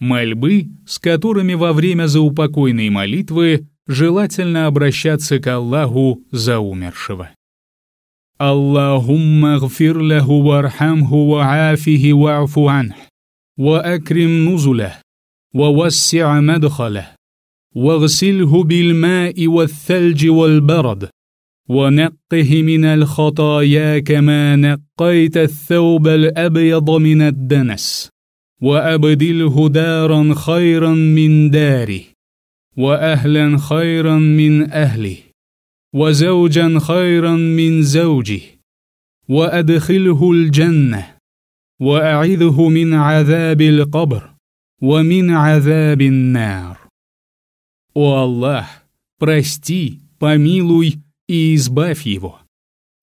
Мольбы, с которыми во время заупокойной молитвы желательно обращаться к Аллаху за умершего. اللهم اغفر له وارحمه وعافه واعف عنه واكرم نزله ووسع مدخله واغسله بالماء والثلج والبرد ونقه من الخطايا كما نقيت الثوب الابيض من الدنس وأبدله دارا خيرا من داره وأهلا خيرا من أهله وزوجا خيرا من زوجه وأدخله الجنة وأعذه من عذاب القبر ومن عذاب النار О Аллах, прости, помилуй и избавь его,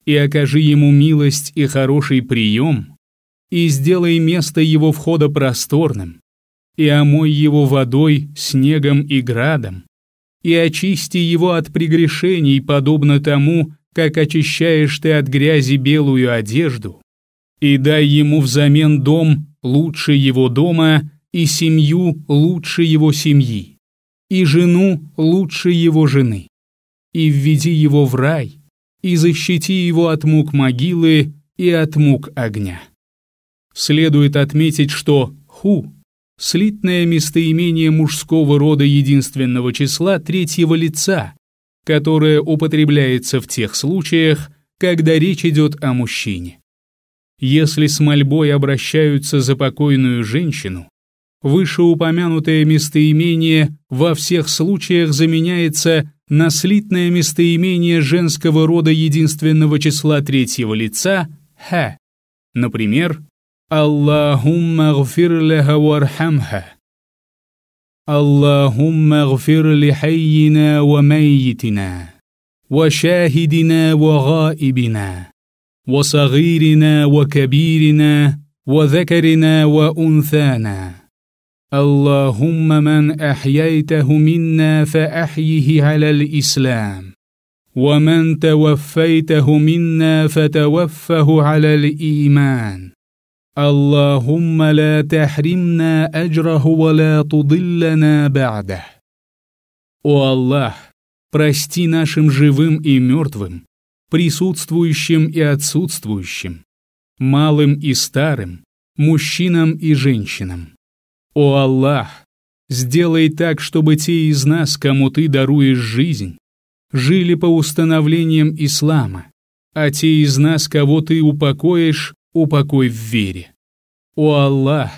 и окажи ему милость и хороший прием – и сделай место его входа просторным, и омой его водой, снегом и градом, и очисти его от прегрешений, подобно тому, как очищаешь ты от грязи белую одежду, и дай ему взамен дом лучше его дома, и семью лучше его семьи, и жену лучше его жены, и введи его в рай, и защити его от мук могилы и от мук огня». Следует отметить, что «ху» — слитное местоимение мужского рода единственного числа третьего лица, которое употребляется в тех случаях, когда речь идет о мужчине. Если с мольбой обращаются за покойную женщину, вышеупомянутое местоимение во всех случаях заменяется на слитное местоимение женского рода единственного числа третьего лица «хэ». Например, اللهم اغفر لها وارحمها اللهم اغفر لحينا وميتنا وشاهدنا وغائبنا وصغيرنا وكبيرنا وذكرنا وانثانا اللهم من احييته منا فاحيه على الاسلام ومن توفيته منا فتوفه على الايمان اللهم لا تحرمنا أجره ولا تضلنا بعده. О Аллах, прости нашим живым и мертвым, присутствующим и отсутствующим, малым и старым, мужчинам и женщинам. О Аллах, сделай так, чтобы те из нас, кому ты даруешь жизнь, жили по установлениям ислама, а те из нас, кого ты упокоишь, упокой в вере. О Аллах,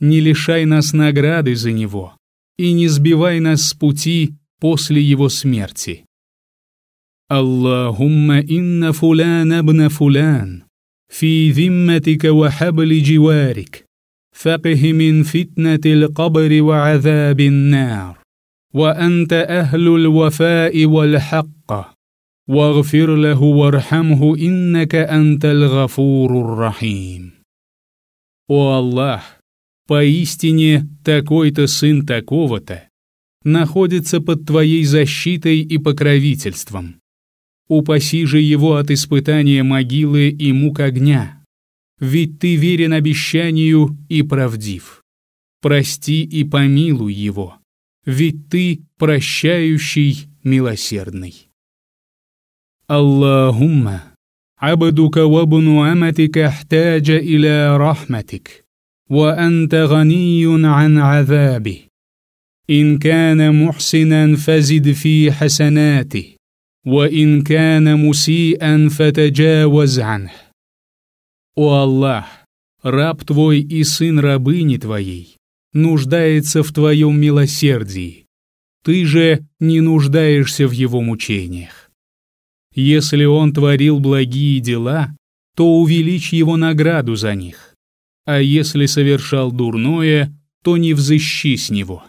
не лишай нас награды за него и не сбивай нас с пути после его смерти. اللهم إن فلان ابن فلان في ذمتك وحبل جوارك فقه من فتنة القبر وعذاب النار وأنت أهل الوفاء والحق واغفر له وارحمه إنك أنت الغفور الرحيم О Аллах, поистине такой-то сын такого-то находится под Твоей защитой и покровительством. Упаси же его от испытания могилы и мук огня, ведь Ты верен обещанию и правдив. Прости и помилуй его, ведь Ты прощающий, милосердный. اللهم عبدك وابن امتك احتاج الى رحمتك وانت غني عن عذابه ان كان محسنا فزد في حسناته وان كان مسيئا فتجاوز عنه о Аллах, раб твой и сын рабыни твоей, нуждается в твоем милосердии. Ты же не нуждаешься в его мучениях. Если он творил благие дела, то увеличь его награду за них. А если совершал дурное, то не взыщи с него.